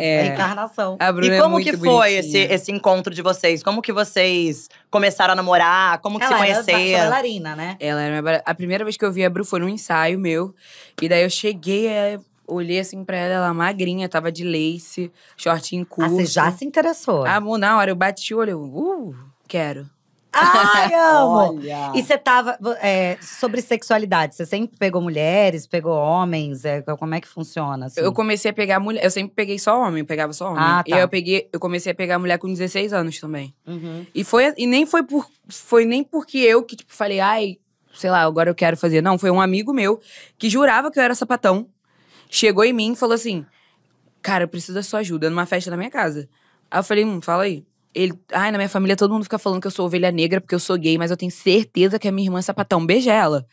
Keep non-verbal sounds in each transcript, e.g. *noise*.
É. A encarnação. A Bruna e é como é que foi esse, esse encontro de vocês? Como que vocês começaram a namorar? Como que ela se conheceram? Ela era bailarina, né? Ela era minha A primeira vez que eu vi a Bru foi num ensaio meu. E daí eu cheguei, olhei assim pra ela, ela magrinha, tava de lace, shortinho curto. Ah, você já se interessou? Ah, na hora eu bati o olho, eu, uh, quero. Ai, *laughs* amo! Olha. E você tava. É, sobre sexualidade, você sempre pegou mulheres, pegou homens? É, como é que funciona? Assim? Eu comecei a pegar mulher. Eu sempre peguei só homem, pegava só homem. Ah, tá. E eu peguei, eu comecei a pegar mulher com 16 anos também. Uhum. E, foi, e nem foi por. Foi nem porque eu que, tipo, falei, ai, sei lá, agora eu quero fazer. Não, foi um amigo meu que jurava que eu era sapatão. Chegou em mim e falou assim: Cara, eu preciso da sua ajuda numa festa na minha casa. Aí eu falei, hum, fala aí. Ele, ai, na minha família todo mundo fica falando que eu sou ovelha negra porque eu sou gay, mas eu tenho certeza que a minha irmã é sapatão. Beija ela.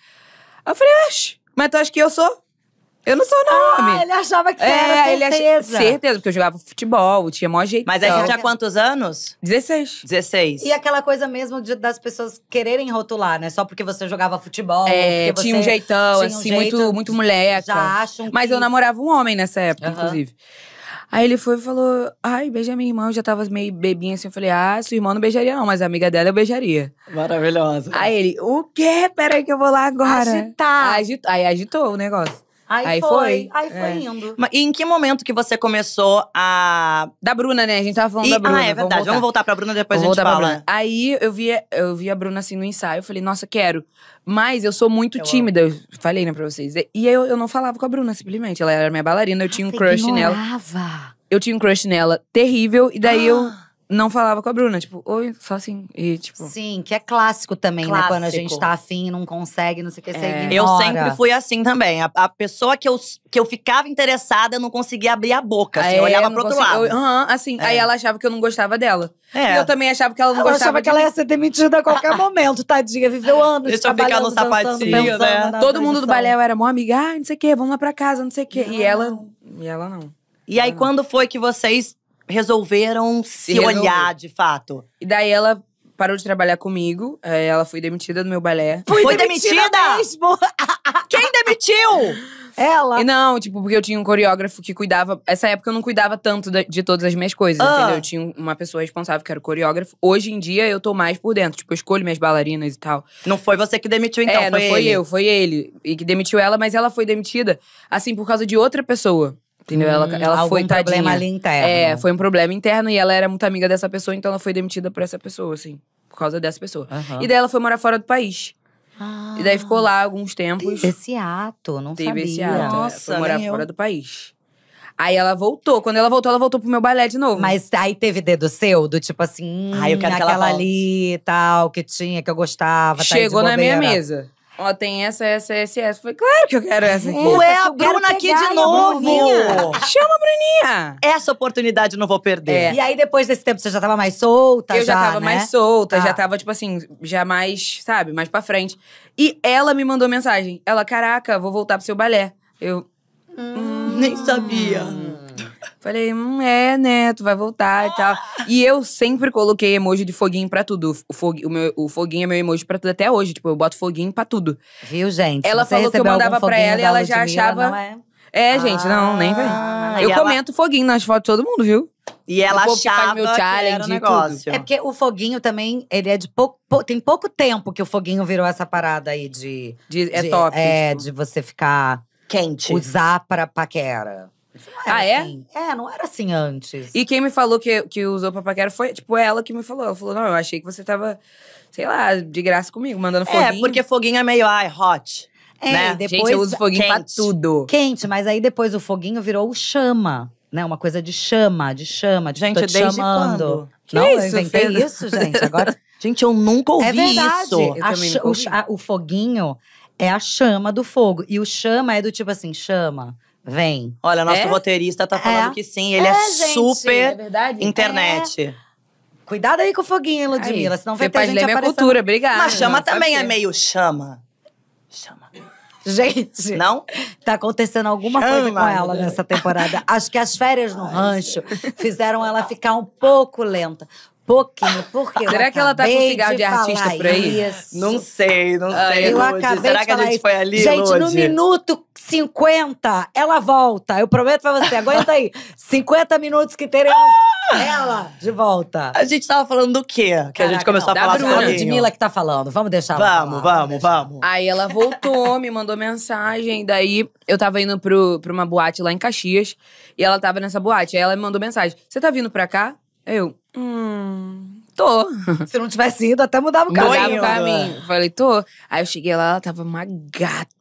eu falei, oxe, mas tu acha que eu sou? Eu não sou ah, homem. Ah, ele achava que é, era, certeza. Ele achava, certeza, porque eu jogava futebol, tinha maior jeito. Mas aí gente tinha quantos anos? 16. 16. E aquela coisa mesmo de, das pessoas quererem rotular, né? Só porque você jogava futebol. É, tinha um jeitão, tinha um assim, jeito, muito, muito moleca. Já acham Mas eu namorava um homem nessa época, uhum. inclusive. Aí ele foi e falou: Ai, beija minha irmã. Eu já tava meio bebinha assim. Eu falei: Ah, sua irmã não beijaria, não, mas a amiga dela eu beijaria. Maravilhosa. Aí ele: O quê? Peraí que eu vou lá agora. Agitar. Agit... Aí agitou o negócio. Aí, aí foi, foi, aí foi é. indo. E em que momento que você começou a. Da Bruna, né? A gente tava falando e... da Bruna. Ah, é verdade. Vamos voltar, Vamos voltar pra Bruna depois Vou a gente fala. Aí eu vi, eu vi a Bruna assim no ensaio, eu falei, nossa, quero. Mas eu sou muito eu tímida, eu falei, né, pra vocês. E eu, eu não falava com a Bruna, simplesmente. Ela era minha bailarina, eu ah, tinha um ah, crush ignorava. nela. Eu tinha um crush nela terrível, e daí ah. eu não falava com a Bruna, tipo, oi, só assim. E, tipo, Sim, que é clássico também, clássico. né? Quando a gente tá afim, não consegue, não sei o que, é. Eu sempre fui assim também. A, a, pessoa que eu, que eu ficava interessada, eu não conseguia abrir a boca. Assim, é, eu olhava pro outro lado. Aham, uh -huh, assim. É. Aí ela achava que eu não gostava dela. É. E eu também achava que ela não eu gostava. Eu achava que ela ia ser demitida a qualquer *laughs* momento, tadinha. Viveu anos. Deixa eu ficar no sapatinho, dançando, né? Todo mundo do balé era mó amiga, ah, não sei o quê, vamos lá pra casa, não sei o quê. E ela. E ela não. E aí, quando foi que vocês resolveram se, se olhar de fato. E daí ela parou de trabalhar comigo. Eh, ela foi demitida do meu balé. Foi, foi demitida? demitida? Mesmo? *laughs* Quem demitiu? Ela? E não, tipo, porque eu tinha um coreógrafo que cuidava. Essa época eu não cuidava tanto de, de todas as minhas coisas, ah. entendeu? Eu tinha uma pessoa responsável que era o coreógrafo. Hoje em dia eu tô mais por dentro. Tipo, eu escolho minhas bailarinas e tal. Não foi você que demitiu, então? É, foi não foi eu, foi ele. E que demitiu ela, mas ela foi demitida, assim, por causa de outra pessoa. Entendeu? Hum, ela ela foi tadinha. problema ali interno. É, foi um problema interno e ela era muito amiga dessa pessoa, então ela foi demitida por essa pessoa, assim. Por causa dessa pessoa. Uhum. E daí ela foi morar fora do país. Ah, e daí ficou lá alguns tempos. Teve esse ato, não teve sabia. Teve esse ato. É, Nossa, foi morar fora eu... do país. Aí ela voltou. Quando ela voltou, ela voltou pro meu balé de novo. Mas aí teve dedo seu? Do tipo assim, aí eu quero aquela que ali e tal, que tinha, que eu gostava. Tá Chegou tá na minha mesa. Ó, tem essa, essa, essa, essa. Foi claro que eu quero essa aqui. Ué, essa a Bruna aqui de novo! Chama a Bruninha! Essa oportunidade eu não vou perder. É. E aí, depois desse tempo, você já tava mais solta? Eu já, já tava né? mais solta, tá. já ah. tava, tipo assim, já mais, sabe, mais pra frente. E ela me mandou mensagem. Ela, caraca, vou voltar pro seu balé. Eu. Hum, nem sabia. Falei, hum, é, né? Tu vai voltar e tal. E eu sempre coloquei emoji de foguinho pra tudo. O, fogu o, meu, o foguinho é meu emoji pra tudo até hoje. Tipo, eu boto foguinho pra tudo. Viu, gente? Ela falou que eu mandava pra ela e ela já achava. É? é, gente, não, ah, nem vem. Eu ela... comento foguinho nas fotos de todo mundo, viu? E ela o achava meu challenge, que era negócio. É porque o foguinho também, ele é de pouco, pou, tem pouco tempo que o foguinho virou essa parada aí de, de é top, é tipo. de você ficar quente. Usar para paquera ah, é? Assim. É, não era assim antes. E quem me falou que, que usou papaquera foi, tipo, ela que me falou. Ela falou, não, eu achei que você tava, sei lá, de graça comigo, mandando é, foguinho. É, porque foguinho é meio, ai, hot. É, né? depois, né? Gente, eu uso foguinho quente. pra tudo. Quente, mas aí depois o foguinho virou chama né? Uma coisa de chama, de chama, de gente, tô te desde chamando. Quando? Que não, isso, eu inventei Fê? isso, gente. Agora, *laughs* gente, eu nunca é ouvi é verdade. isso. A, ouvi. O, a, o foguinho é a chama do fogo e o chama é do tipo assim, chama. Vem. Olha, nosso é? roteirista tá falando é. que sim. Ele é, é gente, super é internet. É. Cuidado aí com o foguinho, Ludmilla, senão vai ter gente ler é minha cultura, obrigada. Mas chama não, também é meio chama. Chama. Gente, não? Tá acontecendo alguma chama, coisa com ela nessa temporada. Acho que as férias no rancho fizeram ela ficar um pouco lenta pouquinho, porque Será que ela tá com cigarro de, de artista por aí? Isso. Não sei, não sei, eu acabei Será que a gente isso. foi ali, Gente, Lodi? no minuto 50, ela volta. Eu prometo pra você, aguenta aí. 50 minutos que teremos ah! ela de volta. A gente tava falando do quê? Que Caraca, a gente começou não, a falar sobre de Mila que tá falando. Vamos deixar vamos, ela Vamos, falar, vamos, vamos. Aí ela voltou, *laughs* me mandou mensagem. Daí eu tava indo pro, pra uma boate lá em Caxias. E ela tava nessa boate. Aí ela me mandou mensagem. Você tá vindo pra cá? Eu, hum, tô. *laughs* Se não tivesse ido, até mudava o caminho. Mudava o caminho. É. Falei, tô. Aí eu cheguei lá, ela tava uma gata.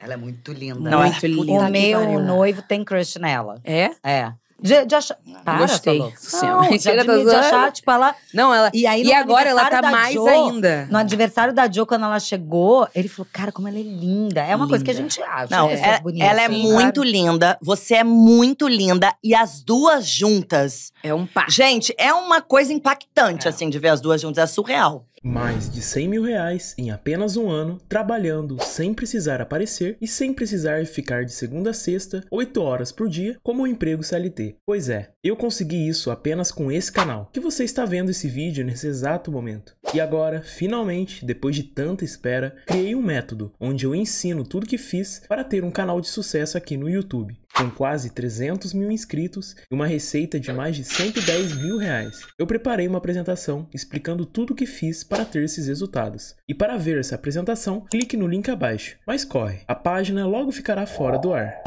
Ela é muito linda. Não, muito é linda. O meu noivo tem crush nela. É? É. De, de achar. Para, Gostei. Falou. Não, de, *laughs* de, de achar, tipo, ela. Não, ela. E, aí, e agora ela tá mais jo, ainda. No adversário da Jo, quando ela chegou, ele falou: Cara, como ela é linda. É uma linda. coisa que a gente acha. Não, né? é, ela é assim, muito linda. Você é muito linda. E as duas juntas. É um par. Gente, é uma coisa impactante, é. assim, de ver as duas juntas. É surreal. Mais de 100 mil reais em apenas um ano, trabalhando sem precisar aparecer e sem precisar ficar de segunda a sexta, 8 horas por dia, como um emprego CLT. Pois é, eu consegui isso apenas com esse canal, que você está vendo esse vídeo nesse exato momento. E agora, finalmente, depois de tanta espera, criei um método onde eu ensino tudo que fiz para ter um canal de sucesso aqui no YouTube. Com quase 300 mil inscritos e uma receita de mais de 110 mil reais, eu preparei uma apresentação explicando tudo o que fiz para ter esses resultados. E para ver essa apresentação, clique no link abaixo. Mas corre, a página logo ficará fora do ar.